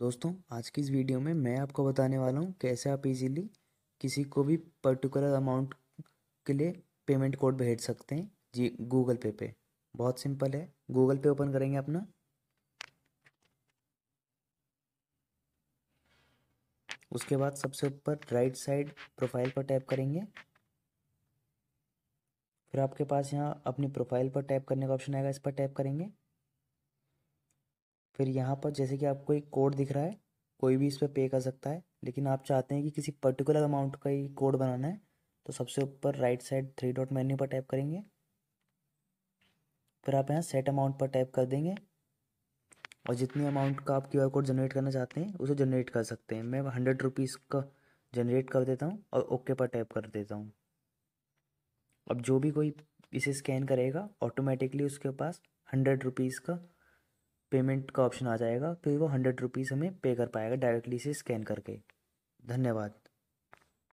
दोस्तों आज की इस वीडियो में मैं आपको बताने वाला हूँ कैसे आप इजीली किसी को भी पर्टिकुलर अमाउंट के लिए पेमेंट कोड भेज सकते हैं जी गूगल पे पे बहुत सिंपल है गूगल पे ओपन करेंगे अपना उसके बाद सबसे ऊपर राइट साइड प्रोफाइल पर टैप करेंगे फिर आपके पास यहाँ अपनी प्रोफाइल पर टैप करने का ऑप्शन आएगा इस पर टैप करेंगे फिर यहाँ पर जैसे कि आपको एक कोड दिख रहा है कोई भी इस पर पे कर सकता है लेकिन आप चाहते हैं कि किसी पर्टिकुलर अमाउंट का ही कोड बनाना है तो सबसे ऊपर right side three dot menu पर टैप करेंगे फिर आप यहाँ सेट अमाउंट पर टैप कर देंगे और जितनी अमाउंट का आप क्यू आर कोड जनरेट करना चाहते हैं उसे जनरेट कर सकते हैं मैं हंड्रेड रुपीज़ का जनरेट कर देता हूँ और ओके पर टैप कर देता हूँ अब जो भी कोई इसे स्कैन करेगा ऑटोमेटिकली उसके पास हंड्रेड रुपीज़ का पेमेंट का ऑप्शन आ जाएगा फिर वो हंड्रेड रुपीज़ हमें पे कर पाएगा डायरेक्टली से स्कैन करके धन्यवाद